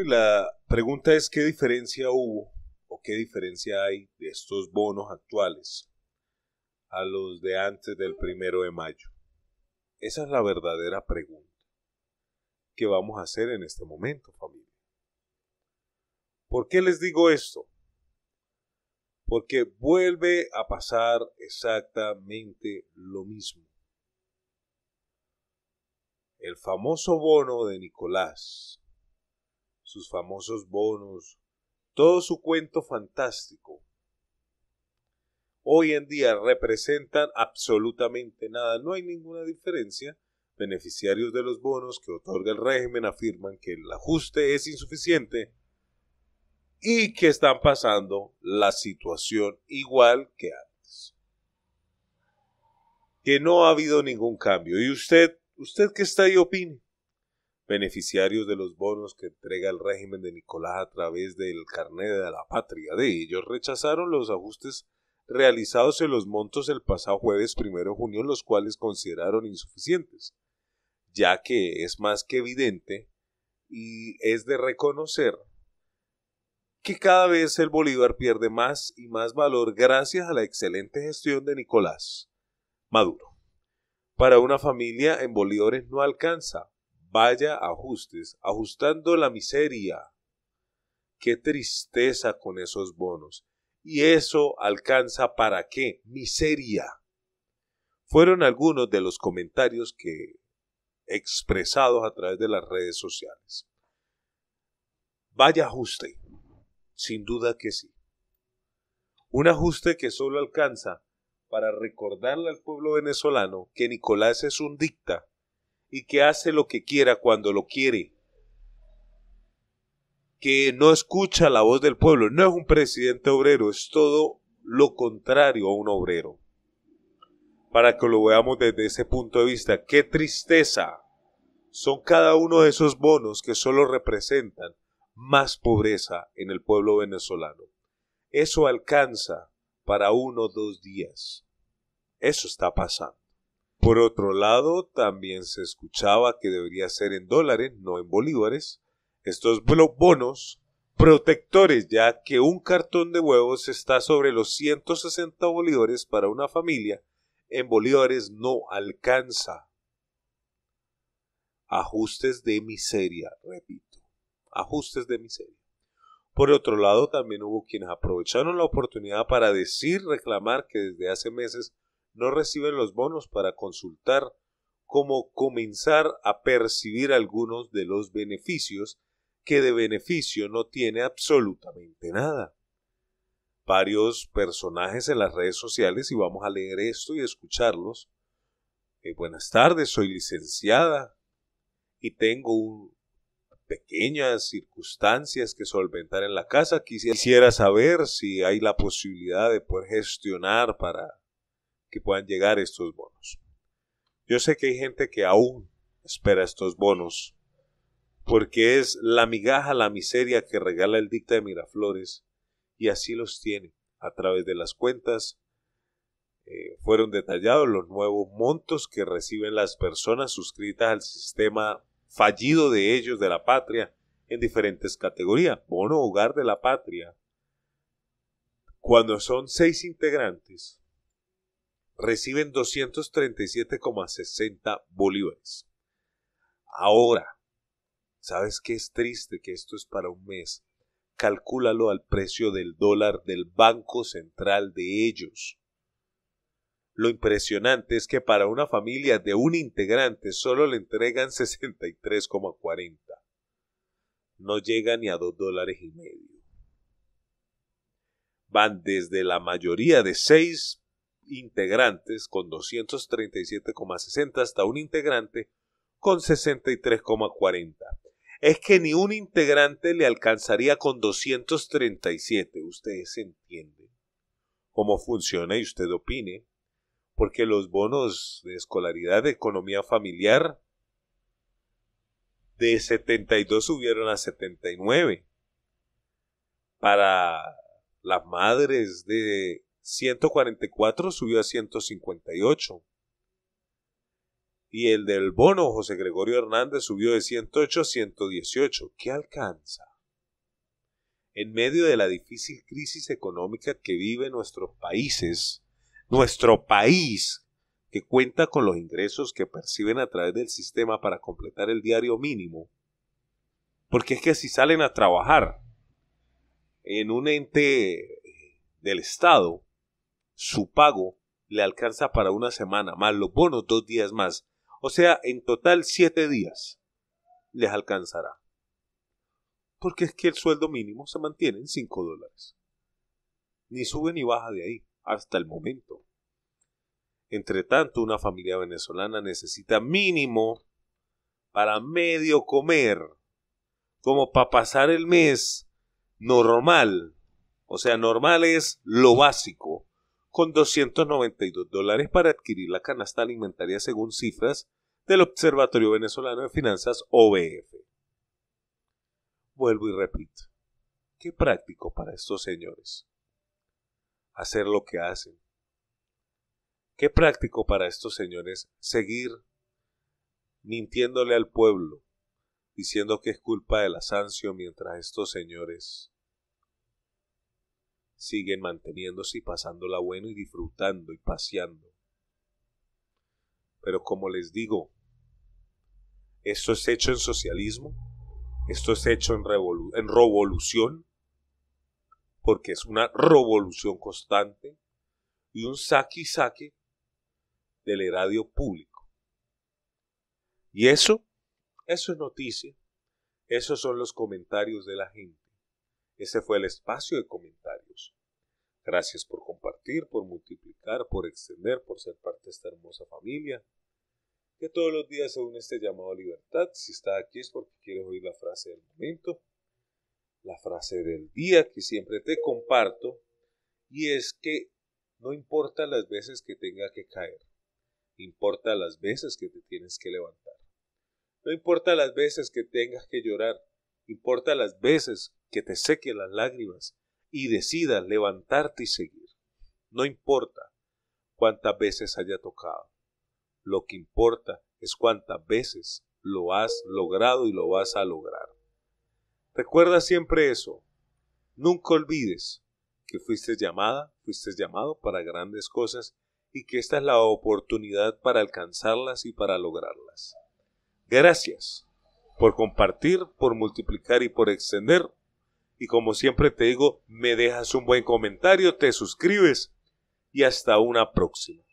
y la pregunta es qué diferencia hubo o qué diferencia hay de estos bonos actuales a los de antes del primero de mayo. Esa es la verdadera pregunta que vamos a hacer en este momento, familia. ¿Por qué les digo esto? Porque vuelve a pasar exactamente lo mismo. El famoso bono de Nicolás, sus famosos bonos, todo su cuento fantástico, hoy en día representan absolutamente nada, no hay ninguna diferencia. Beneficiarios de los bonos que otorga el régimen afirman que el ajuste es insuficiente y que están pasando la situación igual que antes. Que no ha habido ningún cambio. Y usted, usted que está ahí opine beneficiarios de los bonos que entrega el régimen de Nicolás a través del carnet de la patria de ellos, rechazaron los ajustes realizados en los montos el pasado jueves 1 de junio, los cuales consideraron insuficientes, ya que es más que evidente y es de reconocer que cada vez el Bolívar pierde más y más valor gracias a la excelente gestión de Nicolás Maduro. Para una familia en bolívares no alcanza Vaya ajustes, ajustando la miseria. Qué tristeza con esos bonos. ¿Y eso alcanza para qué? Miseria. Fueron algunos de los comentarios que expresados a través de las redes sociales. Vaya ajuste, sin duda que sí. Un ajuste que solo alcanza para recordarle al pueblo venezolano que Nicolás es un dicta y que hace lo que quiera cuando lo quiere, que no escucha la voz del pueblo, no es un presidente obrero, es todo lo contrario a un obrero. Para que lo veamos desde ese punto de vista, qué tristeza son cada uno de esos bonos que solo representan más pobreza en el pueblo venezolano. Eso alcanza para uno o dos días. Eso está pasando. Por otro lado, también se escuchaba que debería ser en dólares, no en bolívares, estos bonos protectores, ya que un cartón de huevos está sobre los 160 bolívares para una familia, en bolívares no alcanza. Ajustes de miseria, repito, ajustes de miseria. Por otro lado, también hubo quienes aprovecharon la oportunidad para decir, reclamar que desde hace meses no reciben los bonos para consultar cómo comenzar a percibir algunos de los beneficios que de beneficio no tiene absolutamente nada. Varios personajes en las redes sociales y vamos a leer esto y escucharlos. Eh, buenas tardes, soy licenciada y tengo un, pequeñas circunstancias que solventar en la casa. Quisiera saber si hay la posibilidad de poder gestionar para que puedan llegar estos bonos. Yo sé que hay gente que aún espera estos bonos, porque es la migaja, la miseria que regala el dicta de Miraflores, y así los tiene a través de las cuentas. Eh, fueron detallados los nuevos montos que reciben las personas suscritas al sistema fallido de ellos de la patria en diferentes categorías. Bono hogar de la patria. Cuando son seis integrantes, reciben 237,60 bolívares. Ahora, ¿sabes qué es triste que esto es para un mes? Calcúlalo al precio del dólar del Banco Central de ellos. Lo impresionante es que para una familia de un integrante solo le entregan 63,40. No llega ni a 2 dólares y medio. Van desde la mayoría de 6 integrantes con 237,60 hasta un integrante con 63,40. Es que ni un integrante le alcanzaría con 237. Ustedes entienden cómo funciona y usted opine, porque los bonos de escolaridad de economía familiar de 72 subieron a 79. Para las madres de 144 subió a 158. Y el del bono José Gregorio Hernández subió de 108 a 118. ¿Qué alcanza? En medio de la difícil crisis económica que vive nuestros países, nuestro país, que cuenta con los ingresos que perciben a través del sistema para completar el diario mínimo, porque es que si salen a trabajar en un ente del Estado, su pago le alcanza para una semana, más los bonos dos días más. O sea, en total siete días les alcanzará. Porque es que el sueldo mínimo se mantiene en 5 dólares. Ni sube ni baja de ahí, hasta el momento. Entretanto, una familia venezolana necesita mínimo para medio comer, como para pasar el mes normal. O sea, normal es lo básico con 292 dólares para adquirir la canasta alimentaria según cifras del Observatorio Venezolano de Finanzas OBF. Vuelvo y repito, qué práctico para estos señores hacer lo que hacen. Qué práctico para estos señores seguir mintiéndole al pueblo, diciendo que es culpa de la mientras estos señores siguen manteniéndose y pasándola bueno y disfrutando y paseando. Pero como les digo, esto es hecho en socialismo, esto es hecho en, en revolución, porque es una revolución constante y un saque y saque del erario público. Y eso, eso es noticia, esos son los comentarios de la gente. Ese fue el espacio de comentarios. Gracias por compartir, por multiplicar, por extender, por ser parte de esta hermosa familia. Que todos los días se une este llamado a libertad. Si está aquí es porque quieres oír la frase del momento, la frase del día que siempre te comparto. Y es que no importa las veces que tenga que caer, importa las veces que te tienes que levantar. No importa las veces que tengas que llorar, importa las veces que te seque las lágrimas y decidas levantarte y seguir. No importa cuántas veces haya tocado. Lo que importa es cuántas veces lo has logrado y lo vas a lograr. Recuerda siempre eso. Nunca olvides que fuiste llamada, fuiste llamado para grandes cosas y que esta es la oportunidad para alcanzarlas y para lograrlas. Gracias por compartir, por multiplicar y por extender y como siempre te digo, me dejas un buen comentario, te suscribes y hasta una próxima.